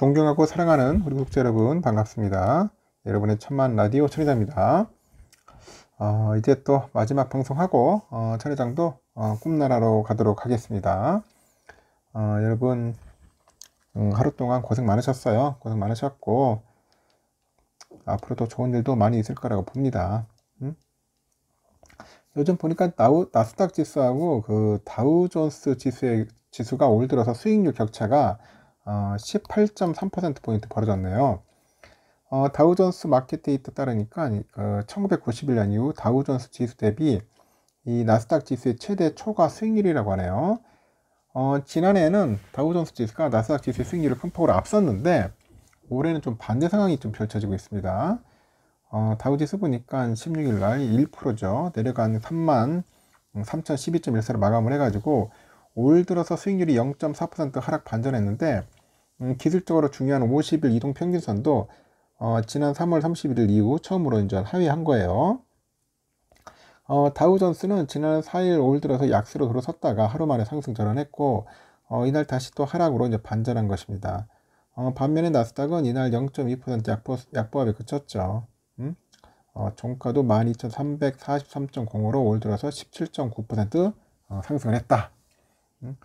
존경하고 사랑하는 우리 국제 여러분 반갑습니다. 여러분의 천만 라디오 천의자입니다. 어, 이제 또 마지막 방송하고 어, 천의장도 어, 꿈나라로 가도록 하겠습니다. 어, 여러분 음, 하루 동안 고생 많으셨어요. 고생 많으셨고 앞으로도 좋은 일도 많이 있을 거라고 봅니다. 음? 요즘 보니까 나우, 나스닥 지수하고 그 다우존스 지수의, 지수가 올 들어서 수익률 격차가 어, 18.3%포인트 벌어졌네요. 어, 다우존스 마켓 데이터 따르니까 어, 1991년 이후 다우존스 지수 대비 이 나스닥 지수의 최대 초과 수익률이라고 하네요. 어, 지난해에는 다우존스 지수가 나스닥 지수의 수익률을 큰 폭으로 앞섰는데 올해는 좀 반대 상황이 좀 펼쳐지고 있습니다. 어, 다우지수 보니까 16일 날 1%죠. 내려간 3만 3012.14로 마감을 해가지고 올 들어서 수익률이 0.4% 하락 반전했는데 음, 기술적으로 중요한 50일 이동 평균선도 어, 지난 3월 31일 이후 처음으로 이제 하위한 거예요. 어, 다우전스는 지난 4일 올 들어서 약세로 들어섰다가 하루 만에 상승 전환했고 어, 이날 다시 또 하락으로 이제 반전한 것입니다. 어, 반면에 나스닥은 이날 0.2% 약보, 약보합에 그쳤죠. 음? 어, 종가도 12,343.05로 올 들어서 17.9% 어, 상승을 했다. 음?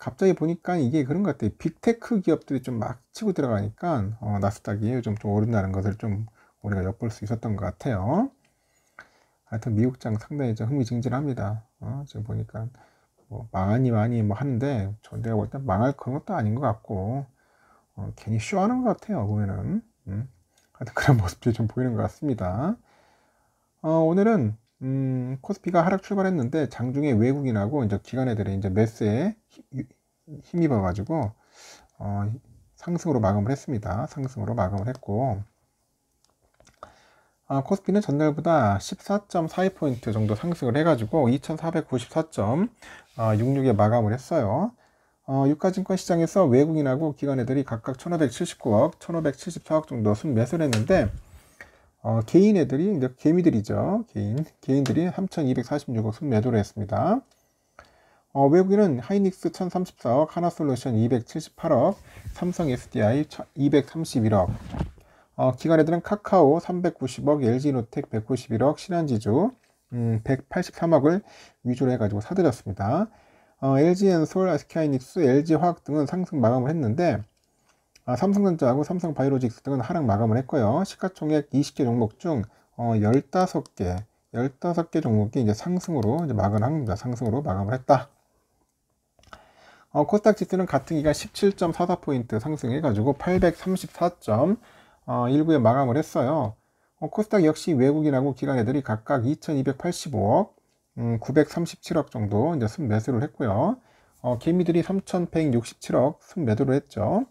갑자기 보니까 이게 그런 것 같아요. 빅테크 기업들이 좀 막 치고 들어가니까 어, 나스닥이 요즘 좀 오른다는 것을 좀 우리가 엿볼 수 있었던 것 같아요. 하여튼 미국장 상당히 좀 흥미진진합니다. 어, 지금 보니까 뭐 많이 많이 뭐 하는데 내가 볼때 망할 그런 것도 아닌 것 같고 어, 괜히 쇼하는 것 같아요. 보면은 음. 하여튼 그런 모습들이 좀 보이는 것 같습니다. 어, 오늘은 음, 코스피가 하락 출발했는데 장중에 외국인하고 이제 기관애들의 이제 매수에 힘입어 가지고 어, 상승으로 마감을 했습니다. 상승으로 마감을 했고 아, 코스피는 전날보다 14.42포인트 정도 상승을 해가지고 2494.66에 어, 마감을 했어요. 어, 유가증권 시장에서 외국인하고 기관애들이 각각 1579억, 1574억 정도 순매수를 했는데 어, 개인 애들이 이제 개미들이죠. 개인 개인들이 3,246억 순매도를 했습니다. 어, 외국인은 하이닉스 1,034억, 하나솔루션 278억, 삼성 SDI 231억. 어, 기관 애들은 카카오 390억, LG노텍 191억, 신한지주 음, 183억을 위주로 해가지고 사들였습니다. 어, LG엔솔, SK하이닉스, LG화학 등은 상승 마감을 했는데 아, 삼성전자하고 삼성바이오로직스 등은 하락 마감을 했고요. 시가총액 20개 종목 중 어, 15개, 15개 종목이 이제 상승으로 이제 마감을 합니다. 상승으로 마감을 했다. 어, 코스닥 지수는 같은 기간 17.44포인트 상승해가지고 834.19에 어, 마감을 했어요. 어, 코스닥 역시 외국인하고 기관애들이 각각 2,285억, 음, 937억 정도 이제 순매수를 했고요. 어, 개미들이 3,167억 순매도를 했죠.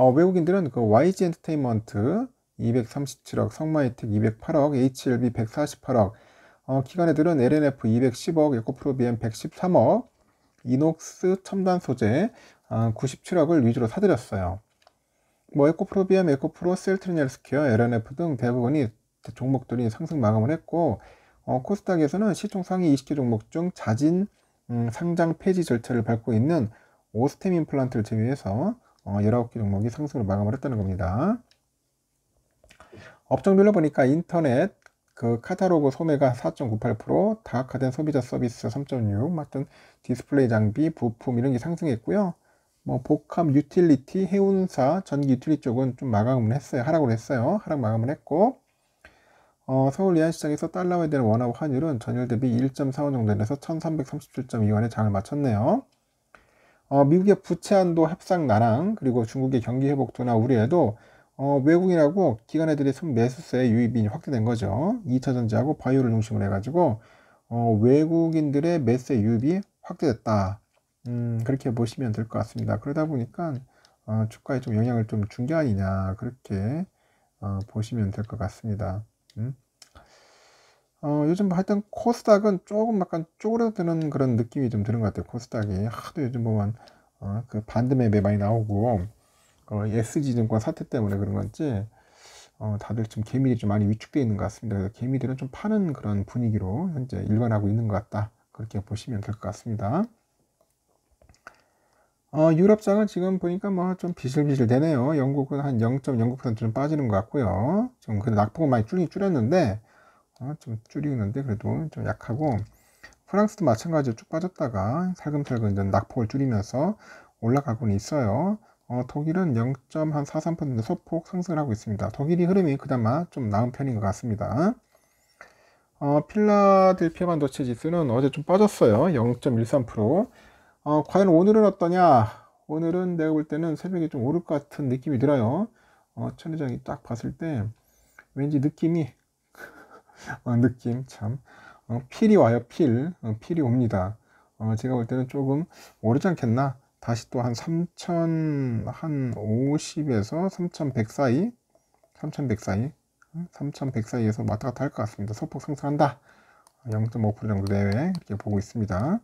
어, 외국인들은 그 YG 엔터테인먼트 237억, 성마이텍 208억, HLB 148억, 어, 기관애들은 LNF 210억, 에코프로비엠 113억, 이녹스 첨단 소재 어, 97억을 위주로 사들였어요. 뭐 에코프로비엠, 에코프로, 셀트린 헬스퀘어 LNF 등 대부분이 종목들이 상승 마감을 했고 어, 코스닥에서는 시총 상위 20개 종목 중 자진 음, 상장 폐지 절차를 밟고 있는 오스템 임플란트를 제외해서 19개 어, 종목이 상승을 마감을 했다는 겁니다. 업종별로 보니까 인터넷 그카타로그 소매가 4.98%, 다각화된 소비자 서비스 3.6, 맞던 뭐 디스플레이 장비, 부품 이런 게 상승했고요. 뭐 복합 유틸리티, 해운사, 전기 유틸리티 쪽은 좀 마감을 했어요. 하락을 했어요. 하락 마감을 했고 어, 서울 리안 시장에서 달러에 대한 원화 환율은 전일 대비 1.45 정도 내서 1337.2원에 장을 마쳤네요. 어, 미국의 부채한도 협상 나랑 그리고 중국의 경기 회복 도나 우려에도 어, 외국인하고 기관에들의 순매수세 유입이 확대된 거죠. 2차전지하고 바이오를 중심으로 해가지고 어, 외국인들의 매수세 유입이 확대됐다. 음, 그렇게 보시면 될 것 같습니다. 그러다 보니까 어, 주가에 좀 영향을 좀 준 게 아니냐 그렇게 어, 보시면 될 것 같습니다. 음? 어, 요즘 하여튼 코스닥은 조금 약간 쪼그려드는 그런 느낌이 좀 드는 것 같아요. 코스닥이 하도 요즘 보면 어, 그 반드맵에 많이 나오고 어, SG증권 사태 때문에 그런 건지 어, 다들 좀 개미들이 좀 많이 위축되어 있는 것 같습니다. 그래서 개미들은 좀 파는 그런 분위기로 현재 일관하고 있는 것 같다. 그렇게 보시면 될 것 같습니다. 어, 유럽장은 지금 보니까 뭐 좀 비실비실 되네요. 영국은 한 0.09%좀 빠지는 것 같고요. 지금 그래도 낙폭은 많이 줄긴 줄였는데 어, 좀 줄이는데 그래도 좀 약하고 프랑스도 마찬가지로 쭉 빠졌다가 살금살금 이제 낙폭을 줄이면서 올라가고는 있어요. 어, 독일은 0.43% 소폭 상승을 하고 있습니다. 독일이 흐름이 그나마 좀 나은 편인 것 같습니다. 어, 필라델피아 반도체 지수는 어제 좀 빠졌어요. 0.13%. 어, 과연 오늘은 어떠냐? 오늘은 내가 볼 때는 새벽에 좀 오를 것 같은 느낌이 들어요. 어, 천장이 딱 봤을 때 왠지 느낌이 어, 느낌 참 어, 필이 와요 필 어, 필이 옵니다 어, 제가 볼 때는 조금 오르지 않겠나 다시 또 한 3천 한 50에서 3,100 사이 3,100 사이 3,100 사이에서 왔다 갔다 할 것 같습니다 소폭 상승한다 0.5% 정도 내외 이렇게 보고 있습니다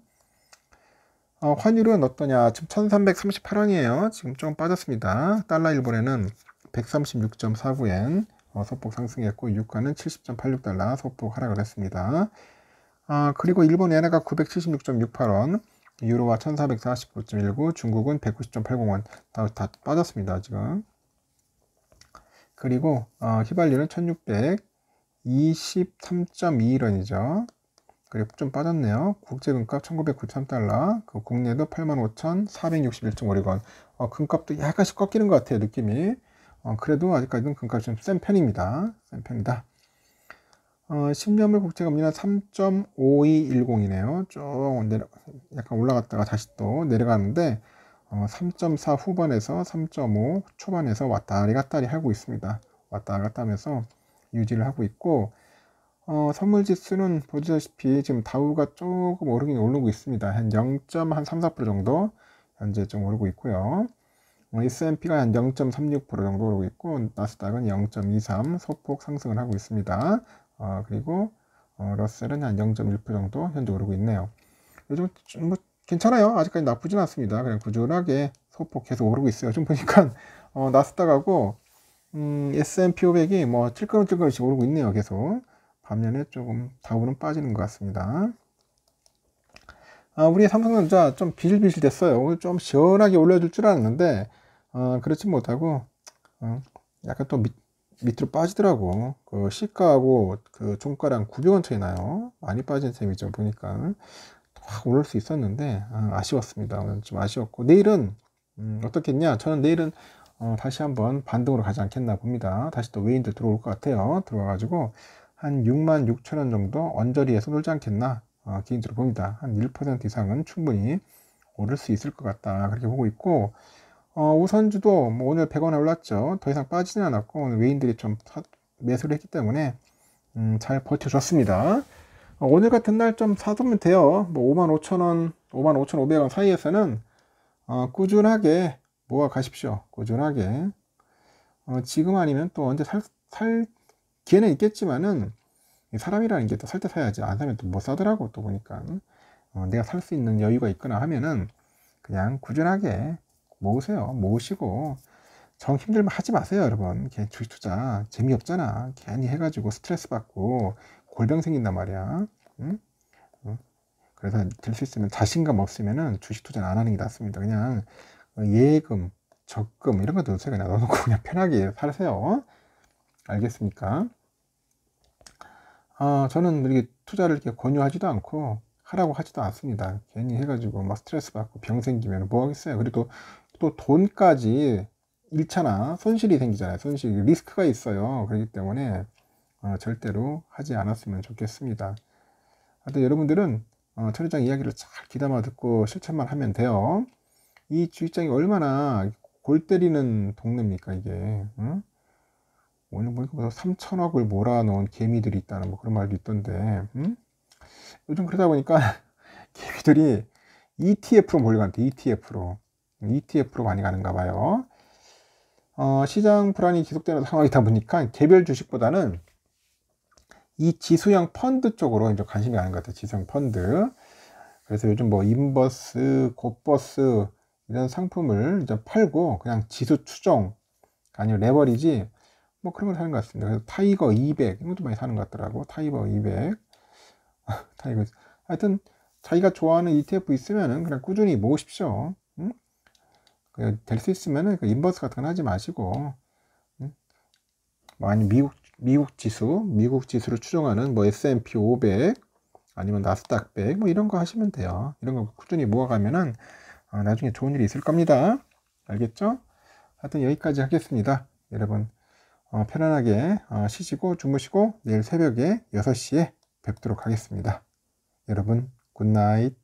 어, 환율은 어떠냐 지금 1,338원이에요 지금 좀 빠졌습니다 달러 일본에는 136.49엔 어, 소폭 상승했고 유가는 70.86달러 소폭 하락을 했습니다. 아, 그리고 일본 엔화가 976.68원, 유로와 1449.19, 중국은 190.80원 다, 다 빠졌습니다. 지금. 그리고 어, 휘발유는 1623.21원이죠. 그리고 좀 빠졌네요. 국제금값 1993달러, 그 국내도 85,461.5원. 어, 금값도 약간씩 꺾이는 것 같아요, 느낌이. 어, 그래도 아직까지는 금값이 그 좀센 편입니다. 센 편이다. 어, 10년물 국제금리는 3.5210이네요. 쭉 내려, 약간 올라갔다가 다시 또 내려가는데 어, 3.4 후반에서 3.5 초반에서 왔다리 갔다리 하고 있습니다. 왔다 갔다 하면서 유지를 하고 있고 어, 선물 지수는 보시다시피 지금 다우가 조금 오르긴 오르고 있습니다. 한 0.34% 정도 현재 좀 오르고 있고요. 어, S&P가 한 0.36% 정도 오르고 있고 나스닥은 0.23 소폭 상승을 하고 있습니다. 어, 그리고 어, 러셀은 한 0.1% 정도 현재 오르고 있네요. 요즘 뭐 괜찮아요. 아직까지 나쁘진 않습니다. 그냥 꾸준하게 소폭 계속 오르고 있어요. 좀 보니까 어, 나스닥하고 음, S&P 500이 뭐 찔끔찔끔씩 오르고 있네요. 계속 반면에 조금 다우는 빠지는 것 같습니다. 아, 우리 삼성전자 좀 비실비실 됐어요. 오늘 좀 시원하게 올려줄 줄 알았는데 어, 그렇지 못하고 어, 약간 또 밑, 밑으로 빠지더라고. 그 시가하고 그 종가랑 구0 0원 차이 나요. 많이 빠진 셈이죠. 보니까 확 오를 수 있었는데 어, 아, 쉬웠습니다 오늘 좀 아쉬웠고 내일은 음, 어떻겠냐? 저는 내일은 어, 다시 한번 반등으로 가지 않겠나 봅니다. 다시 또 외인들 들어올 것 같아요. 들어와가지고 한 6만 6천 원 정도 언저리에 서놀지 않겠나 어, 개인적으로 봅니다. 한 1% 이상은 충분히 오를 수 있을 것 같다 그렇게 보고 있고 어, 우선주도 뭐 오늘 100원에 올랐죠. 더 이상 빠지진 않았고 오늘 외인들이 좀 매수를 했기 때문에 음, 잘 버텨줬습니다. 어, 오늘 같은 날 좀 사두면 돼요. 뭐 55,000원, 55,500원 사이에서는 어, 꾸준하게 모아 가십시오. 꾸준하게. 어, 지금 아니면 또 언제 살, 살 기회는 있겠지만은 사람이라는 게 또 살 때 사야지 안 사면 또 못 사더라고 또 보니까 어, 내가 살 수 있는 여유가 있거나 하면은 그냥 꾸준하게 모으세요. 모으시고 정 힘들면 하지 마세요, 여러분. 괜히 주식 투자 재미없잖아. 괜히 해가지고 스트레스 받고 골병 생긴단 말이야. 응? 응? 그래서 될 수 있으면 자신감 없으면은 주식 투자는 안 하는 게 낫습니다. 그냥 예금, 적금 이런 것넣 제가 요그 넣어놓고 그냥 편하게 살세요. 알겠습니까? 아, 저는 이렇게 투자를 이렇게 권유하지도 않고 하라고 하지도 않습니다. 괜히 해가지고 막 스트레스 받고 병 생기면 뭐 하겠어요. 그리고 또 돈까지 잃잖아. 손실이 생기잖아요. 손실, 리스크가 있어요. 그렇기 때문에 어, 절대로 하지 않았으면 좋겠습니다. 하여튼 여러분들은 어, 철회장 이야기를 잘 귀담아 듣고 실천만 하면 돼요. 이 주식장이 얼마나 골 때리는 동네입니까, 이게. 응? 오늘 보니까 3천억을 몰아놓은 개미들이 있다는 뭐 그런 말도 있던데, 응? 요즘 그러다 보니까 개미들이 ETF로 몰려간대, ETF로. ETF로 많이 가는가 봐요. 어, 시장 불안이 지속되는 상황이다 보니까 개별 주식보다는 이 지수형 펀드 쪽으로 이제 관심이 가는 것 같아요. 지수형 펀드. 그래서 요즘 뭐 인버스, 곱버스 이런 상품을 이제 팔고 그냥 지수 추종 아니면 레버리지 뭐 그런 걸 사는 것 같습니다. 그래서 타이거 200이 것도 많이 사는 것 같더라고. 타이거 200. 타이거. 하여튼 자기가 좋아하는 ETF 있으면은 그냥 꾸준히 모으십시오. 그 될수 있으면은 그 인버스 같은 건 하지 마시고 뭐 아니 미국 미국 지수 미국 지수를 추정하는 뭐 S&P 500 아니면 나스닥 100 뭐 이런 거 하시면 돼요. 이런 거 꾸준히 모아가면은 어, 나중에 좋은 일이 있을 겁니다. 알겠죠? 하여튼 여기까지 하겠습니다. 여러분 어, 편안하게 어, 쉬시고 주무시고 내일 새벽에 6시에 뵙도록 하겠습니다. 여러분 굿나잇